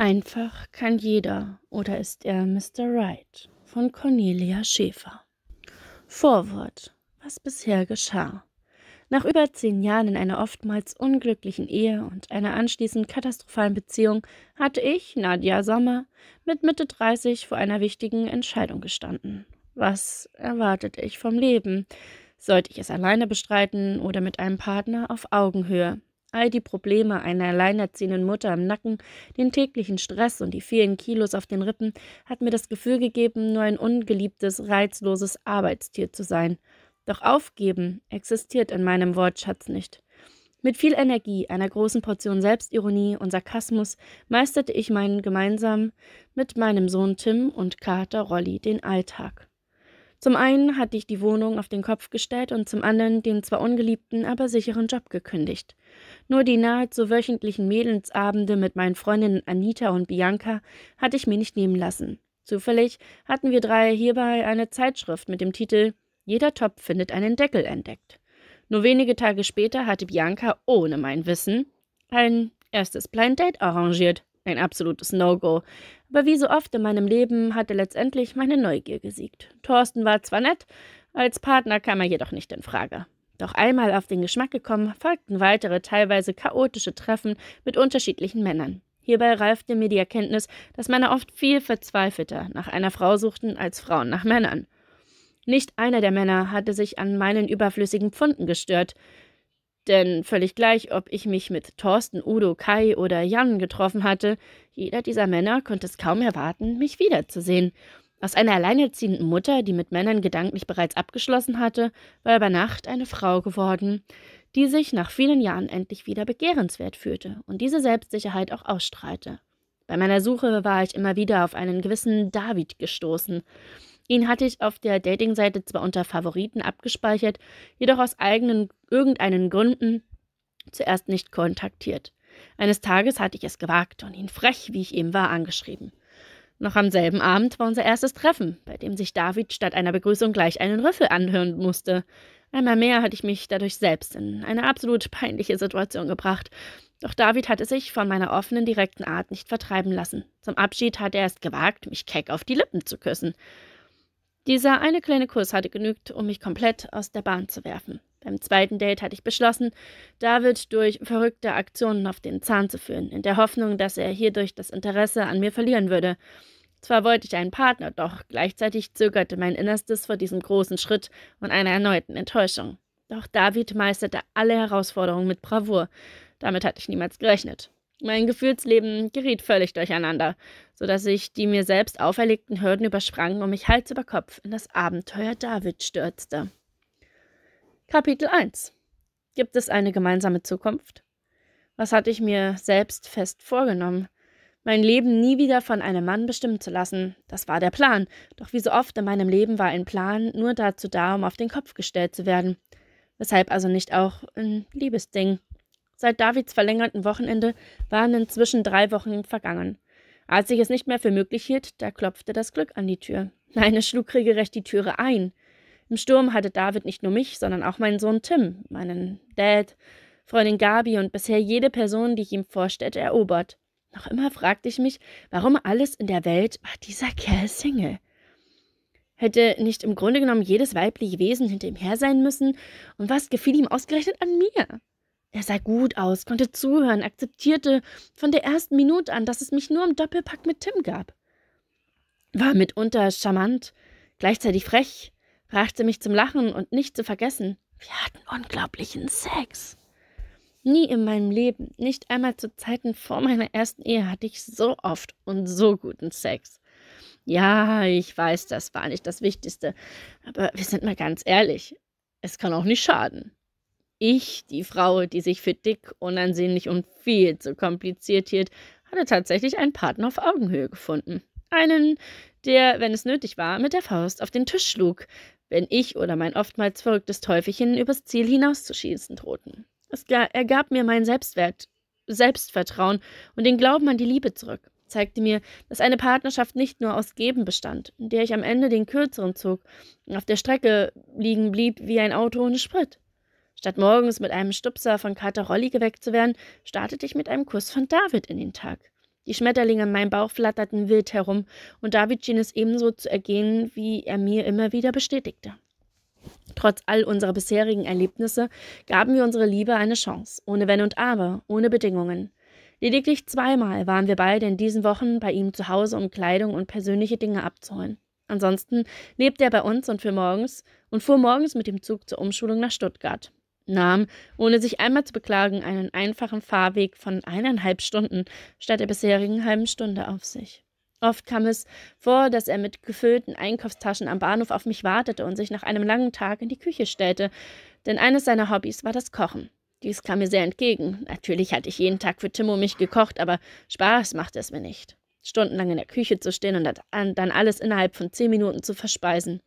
Einfach kann jeder oder ist er Mr. Wright von Cornelia Schäfer. Vorwort. Was bisher geschah. Nach über zehn Jahren in einer oftmals unglücklichen Ehe und einer anschließend katastrophalen Beziehung hatte ich, Nadia Sommer, mit Mitte 30 vor einer wichtigen Entscheidung gestanden. Was erwartete ich vom Leben? Sollte ich es alleine bestreiten oder mit einem Partner auf Augenhöhe? All die Probleme einer alleinerziehenden Mutter im Nacken, den täglichen Stress und die vielen Kilos auf den Rippen hat mir das Gefühl gegeben, nur ein ungeliebtes, reizloses Arbeitstier zu sein. Doch aufgeben existiert in meinem Wortschatz nicht. Mit viel Energie, einer großen Portion Selbstironie und Sarkasmus meisterte ich meinen gemeinsam mit meinem Sohn Tim und Kater Rolli den Alltag. Zum einen hatte ich die Wohnung auf den Kopf gestellt und zum anderen den zwar ungeliebten, aber sicheren Job gekündigt. Nur die nahezu wöchentlichen Mädelsabende mit meinen Freundinnen Anita und Bianca hatte ich mir nicht nehmen lassen. Zufällig hatten wir drei hierbei eine Zeitschrift mit dem Titel Jeder Topf findet einen Deckel entdeckt. Nur wenige Tage später hatte Bianca ohne mein Wissen ein erstes Blind Date arrangiert. Ein absolutes No-Go, aber wie so oft in meinem Leben hatte letztendlich meine Neugier gesiegt. Thorsten war zwar nett, als Partner kam er jedoch nicht in Frage. Doch einmal auf den Geschmack gekommen, folgten weitere teilweise chaotische Treffen mit unterschiedlichen Männern. Hierbei reifte mir die Erkenntnis, dass Männer oft viel verzweifelter nach einer Frau suchten als Frauen nach Männern. Nicht einer der Männer hatte sich an meinen überflüssigen Pfunden gestört. Denn völlig gleich, ob ich mich mit Thorsten, Udo, Kai oder Jan getroffen hatte, jeder dieser Männer konnte es kaum erwarten, mich wiederzusehen. Aus einer alleinerziehenden Mutter, die mit Männern gedanklich bereits abgeschlossen hatte, war über Nacht eine Frau geworden, die sich nach vielen Jahren endlich wieder begehrenswert fühlte und diese Selbstsicherheit auch ausstrahlte. Bei meiner Suche war ich immer wieder auf einen gewissen David gestoßen, Ihn hatte ich auf der Datingseite zwar unter Favoriten abgespeichert, jedoch aus eigenen irgendeinen Gründen zuerst nicht kontaktiert. Eines Tages hatte ich es gewagt und ihn frech, wie ich eben war, angeschrieben. Noch am selben Abend war unser erstes Treffen, bei dem sich David statt einer Begrüßung gleich einen Rüffel anhören musste. Einmal mehr hatte ich mich dadurch selbst in eine absolut peinliche Situation gebracht. Doch David hatte sich von meiner offenen, direkten Art nicht vertreiben lassen. Zum Abschied hatte er es gewagt, mich keck auf die Lippen zu küssen. Dieser eine kleine Kurs hatte genügt, um mich komplett aus der Bahn zu werfen. Beim zweiten Date hatte ich beschlossen, David durch verrückte Aktionen auf den Zahn zu führen, in der Hoffnung, dass er hierdurch das Interesse an mir verlieren würde. Zwar wollte ich einen Partner, doch gleichzeitig zögerte mein Innerstes vor diesem großen Schritt und einer erneuten Enttäuschung. Doch David meisterte alle Herausforderungen mit Bravour. Damit hatte ich niemals gerechnet. Mein Gefühlsleben geriet völlig durcheinander, sodass ich die mir selbst auferlegten Hürden übersprang und mich Hals über Kopf in das Abenteuer David stürzte. Kapitel 1 Gibt es eine gemeinsame Zukunft? Was hatte ich mir selbst fest vorgenommen? Mein Leben nie wieder von einem Mann bestimmen zu lassen, das war der Plan, doch wie so oft in meinem Leben war ein Plan nur dazu da, um auf den Kopf gestellt zu werden. Weshalb also nicht auch ein Liebesding? Seit Davids verlängerten Wochenende waren inzwischen drei Wochen vergangen. Als ich es nicht mehr für möglich hielt, da klopfte das Glück an die Tür. Nein, es schlug regelrecht die Türe ein. Im Sturm hatte David nicht nur mich, sondern auch meinen Sohn Tim, meinen Dad, Freundin Gabi und bisher jede Person, die ich ihm vorstellte, erobert. Noch immer fragte ich mich, warum alles in der Welt war dieser Kerl Single. Hätte nicht im Grunde genommen jedes weibliche Wesen hinter ihm her sein müssen? Und was gefiel ihm ausgerechnet an mir? Er sah gut aus, konnte zuhören, akzeptierte von der ersten Minute an, dass es mich nur im Doppelpack mit Tim gab. War mitunter charmant, gleichzeitig frech, brachte mich zum Lachen und nicht zu vergessen, wir hatten unglaublichen Sex. Nie in meinem Leben, nicht einmal zu Zeiten vor meiner ersten Ehe, hatte ich so oft und so guten Sex. Ja, ich weiß, das war nicht das Wichtigste, aber wir sind mal ganz ehrlich, es kann auch nicht schaden. Ich, die Frau, die sich für dick, unansehnlich und viel zu kompliziert hielt, hatte tatsächlich einen Partner auf Augenhöhe gefunden. Einen, der, wenn es nötig war, mit der Faust auf den Tisch schlug, wenn ich oder mein oftmals verrücktes Teufelchen übers Ziel hinauszuschießen drohten. Es ergab mir mein Selbstwert, Selbstvertrauen und den Glauben an die Liebe zurück, zeigte mir, dass eine Partnerschaft nicht nur aus Geben bestand, in der ich am Ende den Kürzeren zog und auf der Strecke liegen blieb wie ein Auto ohne Sprit. Statt morgens mit einem Stupser von Katerolli geweckt zu werden, startete ich mit einem Kuss von David in den Tag. Die Schmetterlinge in meinem Bauch flatterten wild herum, und David schien es ebenso zu ergehen, wie er mir immer wieder bestätigte. Trotz all unserer bisherigen Erlebnisse gaben wir unsere Liebe eine Chance, ohne Wenn und Aber, ohne Bedingungen. Lediglich zweimal waren wir beide in diesen Wochen bei ihm zu Hause, um Kleidung und persönliche Dinge abzuholen. Ansonsten lebte er bei uns und, für morgens, und fuhr morgens mit dem Zug zur Umschulung nach Stuttgart nahm, ohne sich einmal zu beklagen, einen einfachen Fahrweg von eineinhalb Stunden statt der bisherigen halben Stunde auf sich. Oft kam es vor, dass er mit gefüllten Einkaufstaschen am Bahnhof auf mich wartete und sich nach einem langen Tag in die Küche stellte, denn eines seiner Hobbys war das Kochen. Dies kam mir sehr entgegen. Natürlich hatte ich jeden Tag für Timo mich gekocht, aber Spaß machte es mir nicht. Stundenlang in der Küche zu stehen und dann alles innerhalb von zehn Minuten zu verspeisen.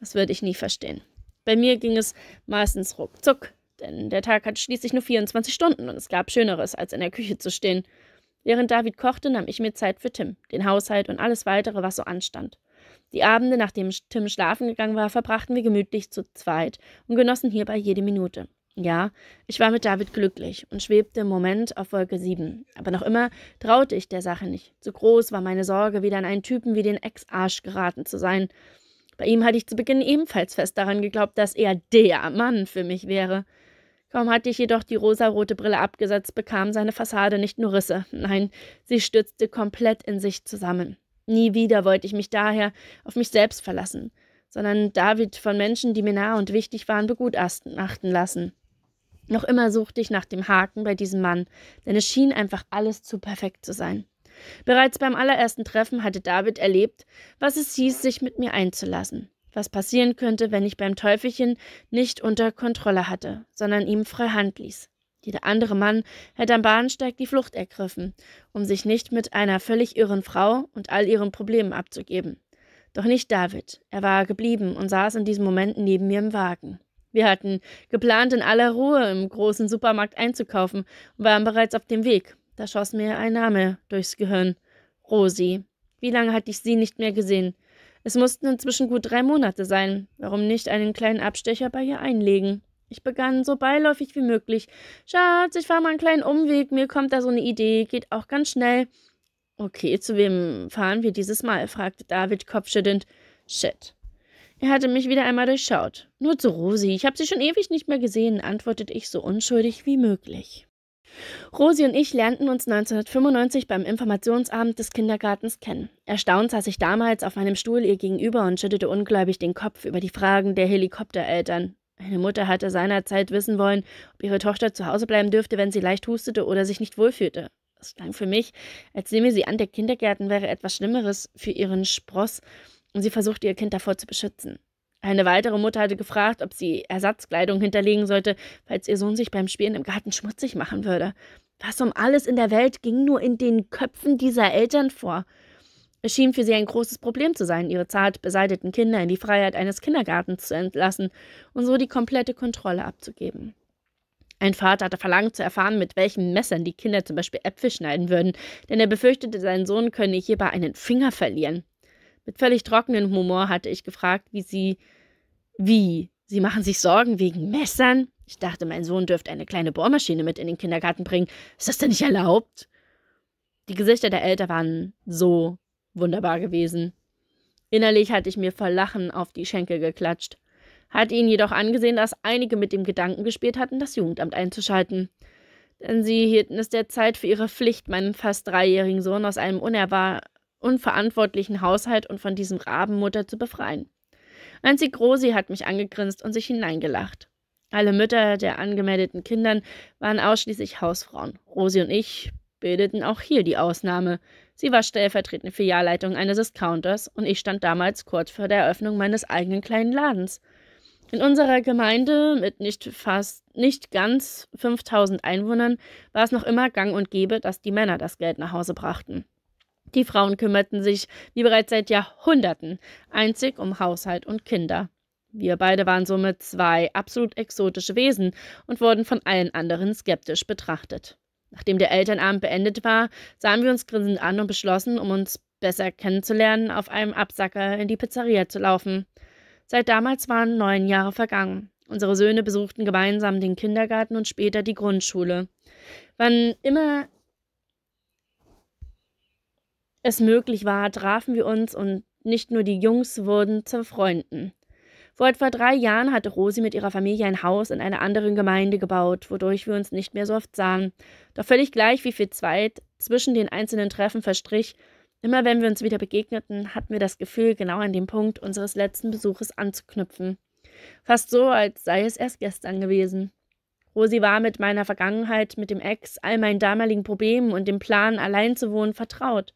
Das würde ich nie verstehen. Bei mir ging es meistens ruckzuck, denn der Tag hat schließlich nur 24 Stunden und es gab Schöneres, als in der Küche zu stehen. Während David kochte, nahm ich mir Zeit für Tim, den Haushalt und alles weitere, was so anstand. Die Abende, nachdem Tim schlafen gegangen war, verbrachten wir gemütlich zu zweit und genossen hierbei jede Minute. Ja, ich war mit David glücklich und schwebte im Moment auf Wolke 7. Aber noch immer traute ich der Sache nicht. Zu groß war meine Sorge, wieder an einen Typen wie den Ex-Arsch geraten zu sein. Bei ihm hatte ich zu Beginn ebenfalls fest daran geglaubt, dass er der Mann für mich wäre. Kaum hatte ich jedoch die rosarote Brille abgesetzt, bekam seine Fassade nicht nur Risse, nein, sie stürzte komplett in sich zusammen. Nie wieder wollte ich mich daher auf mich selbst verlassen, sondern David von Menschen, die mir nah und wichtig waren, begutachten lassen. Noch immer suchte ich nach dem Haken bei diesem Mann, denn es schien einfach alles zu perfekt zu sein. Bereits beim allerersten Treffen hatte David erlebt, was es hieß, sich mit mir einzulassen, was passieren könnte, wenn ich beim Teufelchen nicht unter Kontrolle hatte, sondern ihm frei Hand ließ. Jeder andere Mann hätte am Bahnsteig die Flucht ergriffen, um sich nicht mit einer völlig irren Frau und all ihren Problemen abzugeben. Doch nicht David. Er war geblieben und saß in diesem Moment neben mir im Wagen. Wir hatten geplant, in aller Ruhe im großen Supermarkt einzukaufen und waren bereits auf dem Weg, da schoss mir ein Name durchs Gehirn. Rosi. Wie lange hatte ich sie nicht mehr gesehen? Es mussten inzwischen gut drei Monate sein. Warum nicht einen kleinen Abstecher bei ihr einlegen? Ich begann so beiläufig wie möglich. Schatz, ich fahre mal einen kleinen Umweg, mir kommt da so eine Idee, geht auch ganz schnell. Okay, zu wem fahren wir dieses Mal? fragte David kopfschüttelnd. Shit. Er hatte mich wieder einmal durchschaut. Nur zu Rosi, ich habe sie schon ewig nicht mehr gesehen, antwortete ich so unschuldig wie möglich. Rosi und ich lernten uns 1995 beim Informationsabend des Kindergartens kennen. Erstaunt saß ich damals auf meinem Stuhl ihr gegenüber und schüttelte ungläubig den Kopf über die Fragen der Helikoptereltern. Meine Mutter hatte seinerzeit wissen wollen, ob ihre Tochter zu Hause bleiben dürfte, wenn sie leicht hustete oder sich nicht wohlfühlte. Es klang für mich, als nehme sie an, der Kindergarten wäre etwas Schlimmeres für ihren Spross und sie versuchte ihr Kind davor zu beschützen. Eine weitere Mutter hatte gefragt, ob sie Ersatzkleidung hinterlegen sollte, falls ihr Sohn sich beim Spielen im Garten schmutzig machen würde. Was um alles in der Welt ging nur in den Köpfen dieser Eltern vor? Es schien für sie ein großes Problem zu sein, ihre zart beseiteten Kinder in die Freiheit eines Kindergartens zu entlassen und so die komplette Kontrolle abzugeben. Ein Vater hatte verlangt zu erfahren, mit welchen Messern die Kinder zum Beispiel Äpfel schneiden würden, denn er befürchtete, sein Sohn könne hierbei einen Finger verlieren. Mit völlig trockenem Humor hatte ich gefragt, wie sie wie? Sie machen sich Sorgen wegen Messern? Ich dachte, mein Sohn dürfte eine kleine Bohrmaschine mit in den Kindergarten bringen. Ist das denn nicht erlaubt? Die Gesichter der Eltern waren so wunderbar gewesen. Innerlich hatte ich mir vor Lachen auf die Schenkel geklatscht, hatte ihnen jedoch angesehen, dass einige mit dem Gedanken gespielt hatten, das Jugendamt einzuschalten. Denn sie hielten es derzeit für ihre Pflicht, meinen fast dreijährigen Sohn aus einem unerwahr unverantwortlichen Haushalt und von diesem Rabenmutter zu befreien. Nancy Grosi hat mich angegrinst und sich hineingelacht. Alle Mütter der angemeldeten Kindern waren ausschließlich Hausfrauen. Rosi und ich bildeten auch hier die Ausnahme. Sie war stellvertretende Filialleitung eines Discounters und ich stand damals kurz vor der Eröffnung meines eigenen kleinen Ladens. In unserer Gemeinde mit nicht fast nicht ganz 5000 Einwohnern war es noch immer gang und gäbe, dass die Männer das Geld nach Hause brachten. Die Frauen kümmerten sich, wie bereits seit Jahrhunderten, einzig um Haushalt und Kinder. Wir beide waren somit zwei absolut exotische Wesen und wurden von allen anderen skeptisch betrachtet. Nachdem der Elternabend beendet war, sahen wir uns grinsend an und beschlossen, um uns besser kennenzulernen, auf einem Absacker in die Pizzeria zu laufen. Seit damals waren neun Jahre vergangen. Unsere Söhne besuchten gemeinsam den Kindergarten und später die Grundschule. Wann immer es möglich war, trafen wir uns und nicht nur die Jungs wurden zu Freunden. Vor etwa drei Jahren hatte Rosi mit ihrer Familie ein Haus in einer anderen Gemeinde gebaut, wodurch wir uns nicht mehr so oft sahen. Doch völlig gleich, wie viel Zeit zwischen den einzelnen Treffen verstrich, immer wenn wir uns wieder begegneten, hatten wir das Gefühl, genau an dem Punkt unseres letzten Besuches anzuknüpfen. Fast so, als sei es erst gestern gewesen. Rosi war mit meiner Vergangenheit, mit dem Ex, all meinen damaligen Problemen und dem Plan, allein zu wohnen, vertraut.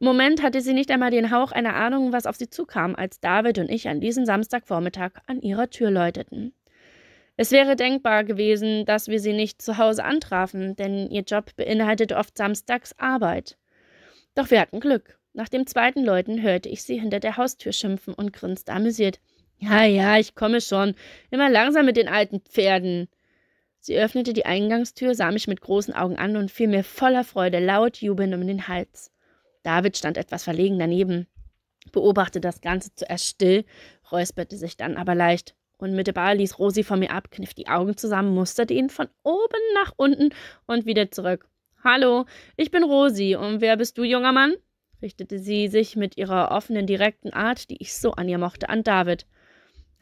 Im Moment hatte sie nicht einmal den Hauch einer Ahnung, was auf sie zukam, als David und ich an diesem Samstagvormittag an ihrer Tür läuteten. Es wäre denkbar gewesen, dass wir sie nicht zu Hause antrafen, denn ihr Job beinhaltet oft samstags Arbeit. Doch wir hatten Glück. Nach dem zweiten Läuten hörte ich sie hinter der Haustür schimpfen und grinste amüsiert. Ja, ja, ich komme schon. Immer langsam mit den alten Pferden. Sie öffnete die Eingangstür, sah mich mit großen Augen an und fiel mir voller Freude laut jubelnd um den Hals. David stand etwas verlegen daneben, beobachtete das Ganze zuerst still, räusperte sich dann aber leicht. Unmittelbar ließ Rosi von mir ab, kniff die Augen zusammen, musterte ihn von oben nach unten und wieder zurück. Hallo, ich bin Rosi und wer bist du, junger Mann? richtete sie sich mit ihrer offenen, direkten Art, die ich so an ihr mochte, an David.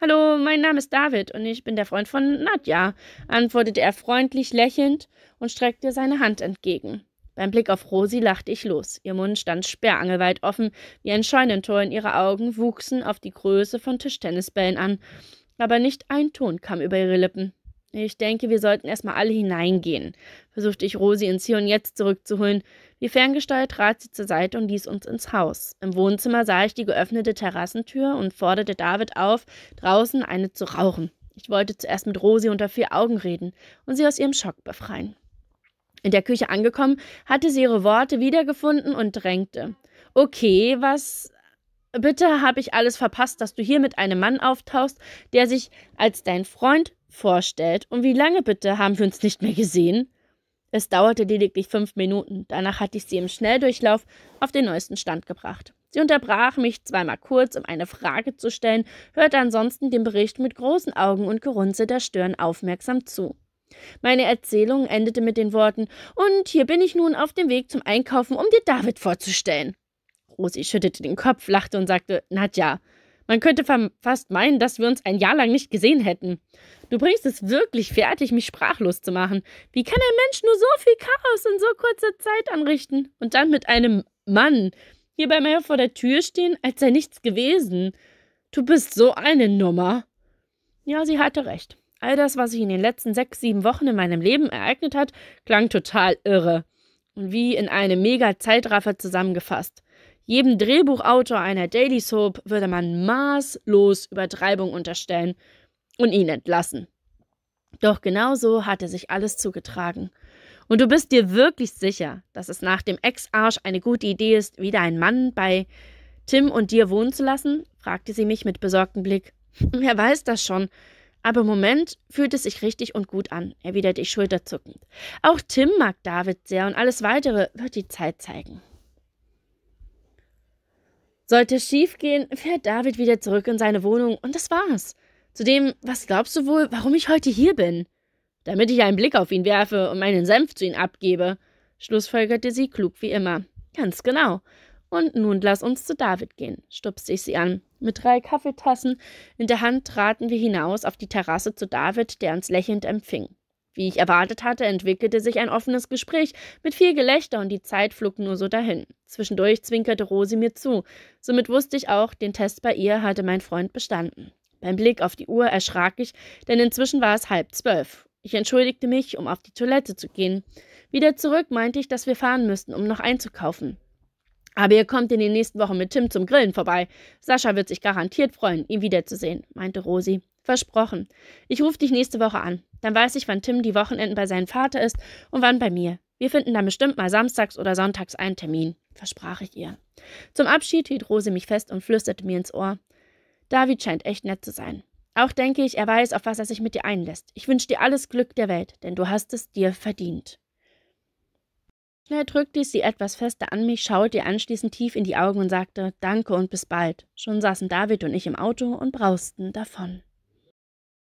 Hallo, mein Name ist David und ich bin der Freund von Nadja, antwortete er freundlich lächelnd und streckte seine Hand entgegen. Beim Blick auf Rosi lachte ich los. Ihr Mund stand sperrangelweit offen, wie ein Scheunentor, und ihre Augen wuchsen auf die Größe von Tischtennisbällen an. Aber nicht ein Ton kam über ihre Lippen. Ich denke, wir sollten erstmal alle hineingehen, versuchte ich Rosi ins Hier und Jetzt zurückzuholen. Wie ferngesteuert trat sie zur Seite und ließ uns ins Haus. Im Wohnzimmer sah ich die geöffnete Terrassentür und forderte David auf, draußen eine zu rauchen. Ich wollte zuerst mit Rosi unter vier Augen reden und sie aus ihrem Schock befreien. In der Küche angekommen, hatte sie ihre Worte wiedergefunden und drängte. Okay, was bitte habe ich alles verpasst, dass du hier mit einem Mann auftauchst, der sich als dein Freund vorstellt. Und wie lange bitte haben wir uns nicht mehr gesehen? Es dauerte lediglich fünf Minuten. Danach hatte ich sie im Schnelldurchlauf auf den neuesten Stand gebracht. Sie unterbrach mich zweimal kurz, um eine Frage zu stellen, hörte ansonsten dem Bericht mit großen Augen und Gerunze Stirn aufmerksam zu. Meine Erzählung endete mit den Worten Und hier bin ich nun auf dem Weg zum Einkaufen, um dir David vorzustellen. Rosi schüttelte den Kopf, lachte und sagte Nadja, man könnte fast meinen, dass wir uns ein Jahr lang nicht gesehen hätten. Du bringst es wirklich fertig, mich sprachlos zu machen. Wie kann ein Mensch nur so viel Chaos in so kurzer Zeit anrichten und dann mit einem Mann hier bei mir vor der Tür stehen, als sei nichts gewesen? Du bist so eine Nummer. Ja, sie hatte recht. All das, was sich in den letzten sechs, sieben Wochen in meinem Leben ereignet hat, klang total irre. Und wie in einem mega Zeitraffer zusammengefasst. Jedem Drehbuchautor einer Daily Soap würde man maßlos Übertreibung unterstellen und ihn entlassen. Doch genau so hatte sich alles zugetragen. Und du bist dir wirklich sicher, dass es nach dem Ex-Arsch eine gute Idee ist, wieder einen Mann bei Tim und dir wohnen zu lassen? fragte sie mich mit besorgtem Blick. Wer weiß das schon? Aber im Moment fühlt es sich richtig und gut an, erwiderte ich schulterzuckend. Auch Tim mag David sehr und alles weitere wird die Zeit zeigen. Sollte es schiefgehen, fährt David wieder zurück in seine Wohnung und das war's. Zudem, was glaubst du wohl, warum ich heute hier bin? Damit ich einen Blick auf ihn werfe und meinen Senf zu ihm abgebe, schlussfolgerte sie klug wie immer. Ganz genau. Und nun lass uns zu David gehen, stupste ich sie an. Mit drei Kaffeetassen in der Hand traten wir hinaus auf die Terrasse zu David, der uns lächelnd empfing. Wie ich erwartet hatte, entwickelte sich ein offenes Gespräch mit viel Gelächter und die Zeit flog nur so dahin. Zwischendurch zwinkerte Rosi mir zu. Somit wusste ich auch, den Test bei ihr hatte mein Freund bestanden. Beim Blick auf die Uhr erschrak ich, denn inzwischen war es halb zwölf. Ich entschuldigte mich, um auf die Toilette zu gehen. Wieder zurück meinte ich, dass wir fahren müssten, um noch einzukaufen. Aber ihr kommt in den nächsten Wochen mit Tim zum Grillen vorbei. Sascha wird sich garantiert freuen, ihn wiederzusehen, meinte Rosi. Versprochen. Ich rufe dich nächste Woche an. Dann weiß ich, wann Tim die Wochenenden bei seinem Vater ist und wann bei mir. Wir finden dann bestimmt mal samstags oder sonntags einen Termin, versprach ich ihr. Zum Abschied hielt Rosi mich fest und flüsterte mir ins Ohr. David scheint echt nett zu sein. Auch denke ich, er weiß, auf was er sich mit dir einlässt. Ich wünsche dir alles Glück der Welt, denn du hast es dir verdient. Schnell drückte ich sie etwas fester an mich, schaute ihr anschließend tief in die Augen und sagte Danke und bis bald. Schon saßen David und ich im Auto und brausten davon.